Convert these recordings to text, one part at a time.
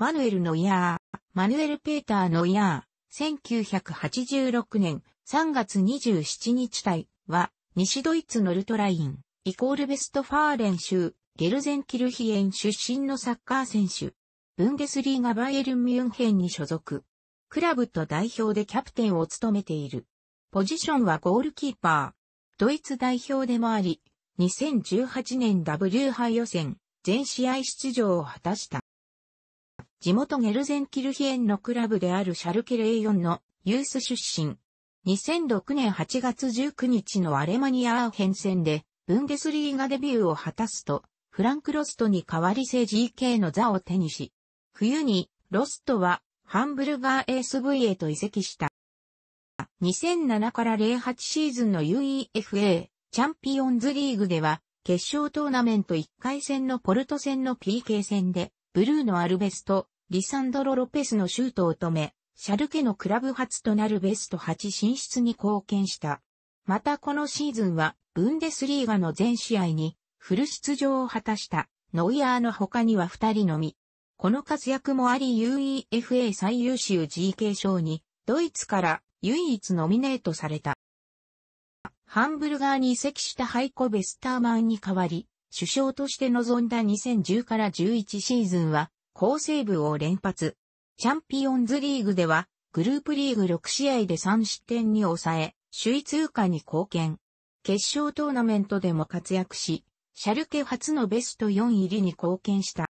マヌエル・ノイヤー、マヌエル・ペーター・ノイヤー、1986年3月27日対は、西ドイツのルトライン、イコールベストファーレン州、ゲルゼンキルヒエン出身のサッカー選手。ブンデスリーガバイエルン・ミュンヘンに所属。クラブと代表でキャプテンを務めている。ポジションはゴールキーパー。ドイツ代表でもあり、2018年 W 杯予選、全試合出場を果たした。地元ゲルゼンキルヒエンのクラブであるシャルケヨ4のユース出身。2006年8月19日のアレマニアアーヘン戦で、ブンデスリーガデビューを果たすと、フランク・ロストに代わり性 GK の座を手にし、冬にロストはハンブルガー ASV へと移籍した。2007から08シーズンの UEFA チャンピオンズリーグでは、決勝トーナメント1回戦のポルト戦の PK 戦で、ブルーのアルベスト、リサンドロ・ロペスのシュートを止め、シャルケのクラブ初となるベスト8進出に貢献した。またこのシーズンは、ブンデスリーガの全試合にフル出場を果たしたノイアーの他には2人のみ。この活躍もあり UEFA 最優秀 GK 賞にドイツから唯一ノミネートされた。ハンブルガーに移籍したハイコ・ベスターマンに代わり、首相として臨んだ2010から11シーズンは好セーブを連発。チャンピオンズリーグでは、グループリーグ6試合で3失点に抑え、首位通過に貢献。決勝トーナメントでも活躍し、シャルケ初のベスト4入りに貢献した。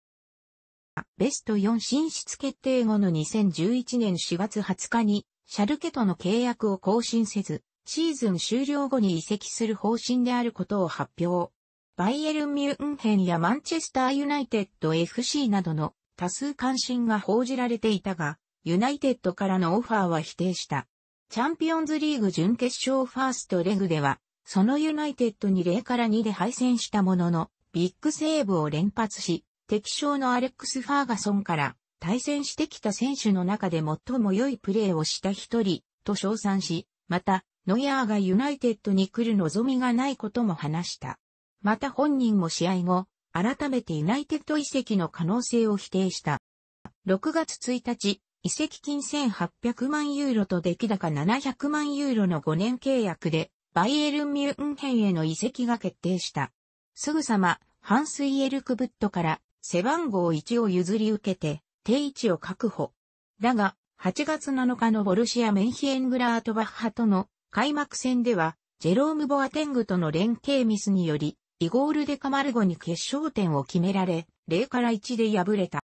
ベスト4進出決定後の2011年4月20日に、シャルケとの契約を更新せず、シーズン終了後に移籍する方針であることを発表。バイエルン・ミュンヘンやマンチェスター・ユナイテッド FC などの多数関心が報じられていたが、ユナイテッドからのオファーは否定した。チャンピオンズリーグ準決勝ファーストレグでは、そのユナイテッドに0から2で敗戦したものの、ビッグセーブを連発し、敵将のアレックス・ファーガソンから対戦してきた選手の中で最も良いプレーをした一人と称賛し、また、ノイアーがユナイテッドに来る望みがないことも話した。また本人も試合後、改めてユナイテッド遺跡の可能性を否定した。6月1日、遺跡金1800万ユーロと出来高700万ユーロの5年契約で、バイエルン・ミュンヘンへの遺跡が決定した。すぐさま、ハンス・イエルクブットから背番号1を譲り受けて、定位置を確保。だが、8月7日のボルシア・メンヒエングラートバッハとの開幕戦では、ジェローム・ボアテングとの連携ミスにより、イゴール・デ・カマルゴに決勝点を決められ、0から1で敗れた。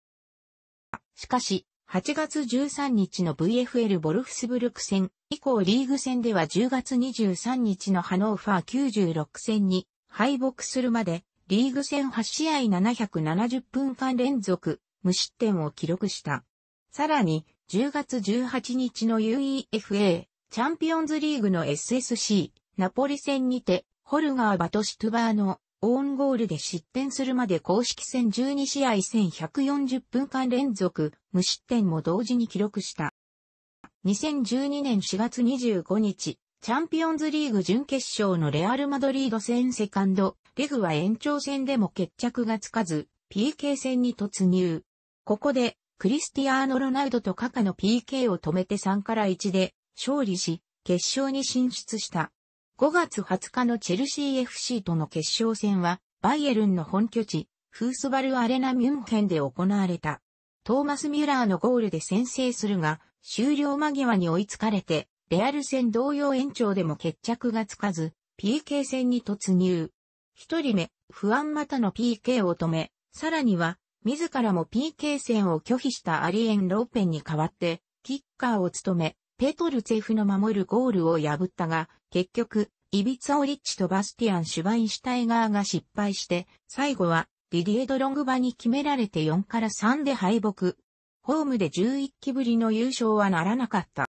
しかし、8月13日の VFL ボルフスブルク戦以降リーグ戦では10月23日のハノーファー96戦に敗北するまで、リーグ戦8試合770分間連続、無失点を記録した。さらに、10月18日の UEFA チャンピオンズリーグの SSC ナポリ戦にてホルガー・バトシュトゥバーのオウンゴールで失点するまで公式戦12試合1140分間連続無失点も同時に記録した。2012年4月25日、チャンピオンズリーグ準決勝のレアル・マドリード戦セカンド、レグは延長戦でも決着がつかず、PK 戦に突入。ここで、クリスティアーノ・ロナウドとカカの PK を止めて3から1で勝利し、決勝に進出した。5月20日のチェルシー FC との決勝戦は、バイエルンの本拠地、フースバルアレナミュンヘンで行われた。トーマス・ミュラーのゴールで先制するが、終了間際に追いつかれて、レアル戦同様延長でも決着がつかず、PK 戦に突入。一人目、不安またの PK を止め、さらには、自らも PK 戦を拒否したアリエン・ローペンに代わって、キッカーを務め、ペトルツェフの守るゴールを破ったが、結局、イビツァオリッチとバスティアン・シュバインシュタイガーが失敗して、最後は、ディディエド・ロングバに決められて4から3で敗北。ホームで11期ぶりの優勝はならなかった。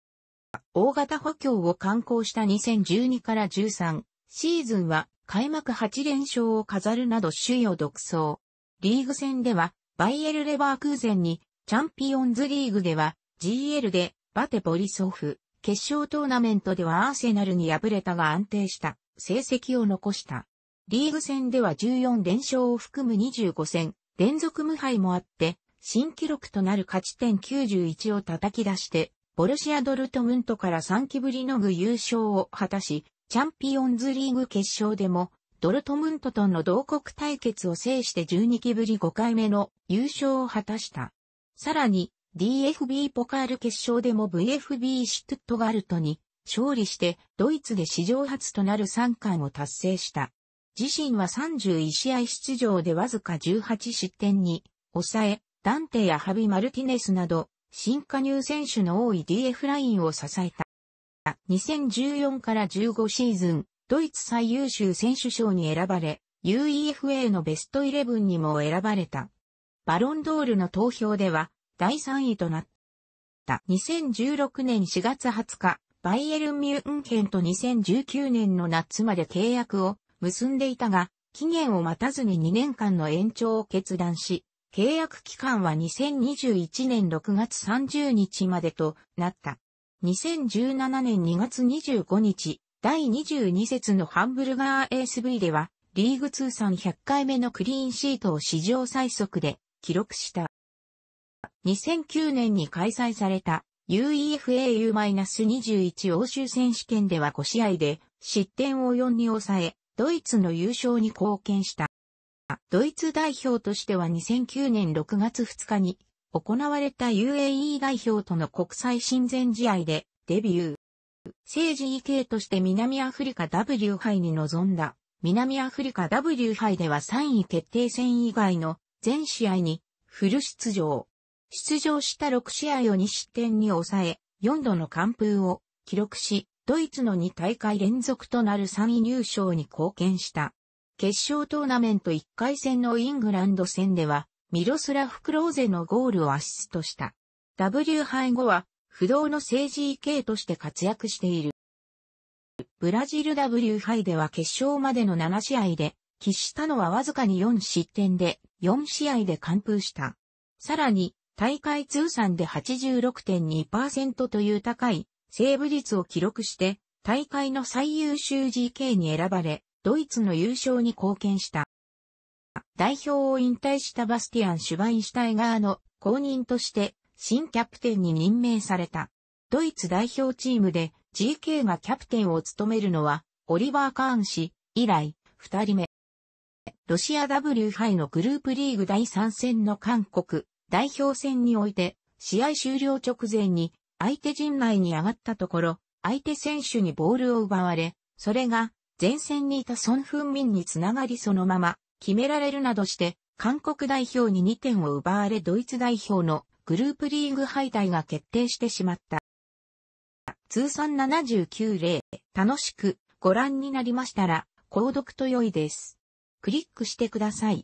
大型補強を観光した2012から13シーズンは開幕8連勝を飾るなど首位を独走。リーグ戦ではバイエル・レバークーゼンにチャンピオンズリーグでは GL でバテ・ボリソフ、決勝トーナメントではアーセナルに敗れたが安定した成績を残した。リーグ戦では14連勝を含む25戦、連続無敗もあって、新記録となる勝ち点91を叩き出して、ボルシア・ドルトムントから3期ぶりの具優勝を果たし、チャンピオンズリーグ決勝でも、ドルトムントとの同国対決を制して12期ぶり5回目の優勝を果たした。さらに、DFB ポカール決勝でも VFB シュトゥットガルトに勝利してドイツで史上初となる3冠を達成した。自身は31試合出場でわずか18失点に抑え、ダンテやハビ・マルティネスなど新加入選手の多い DF ラインを支えた。2014から15シーズン、ドイツ最優秀選手賞に選ばれ、UEFA のベストイレブンにも選ばれた。バロンドールの投票では、第3位となった。2016年4月20日、バイエルン・ミュンヘンと2019年の夏まで契約を結んでいたが、期限を待たずに2年間の延長を決断し、契約期間は2021年6月30日までとなった。2017年2月25日、第22節のハンブルガー ASV では、リーグ通算100回目のクリーンシートを史上最速で記録した。2009年に開催された UEFAU-21 欧州選手権では5試合で失点を4に抑え、ドイツの優勝に貢献した。ドイツ代表としては2009年6月2日に行われた UAE 代表との国際親善試合でデビュー。政治意見として南アフリカ W 杯に臨んだ。南アフリカ W 杯では3位決定戦以外の全試合にフル出場。出場した6試合を2失点に抑え、4度の完封を記録し、ドイツの2大会連続となる3位入賞に貢献した。決勝トーナメント1回戦のイングランド戦では、ミロスラフ・クローゼのゴールをアシストした。W 杯後は、不動の政治 EK として活躍している。ブラジル W 杯では決勝までの7試合で、喫したのはわずかに4失点で、4試合で完封した。さらに、大会通算で86.2%という高いセーブ率を記録して、大会の最優秀 GK に選ばれ、ドイツの優勝に貢献した。代表を引退したバスティアン・シュバインシュタイガーの後任として新キャプテンに任命された。ドイツ代表チームで GK がキャプテンを務めるのはオリバー・カーン氏以来二人目。ロシア W 杯のグループリーグ第3戦の韓国代表戦において、試合終了直前に相手陣内に上がったところ、相手選手にボールを奪われ、それが前線にいたソン・フンミンにつながりそのまま決められるなどして、韓国代表に2点を奪われドイツ代表のグループリーグ敗退が決定してしまった。通算79例、楽しくご覧になりましたら、購読と良いです。クリックしてください。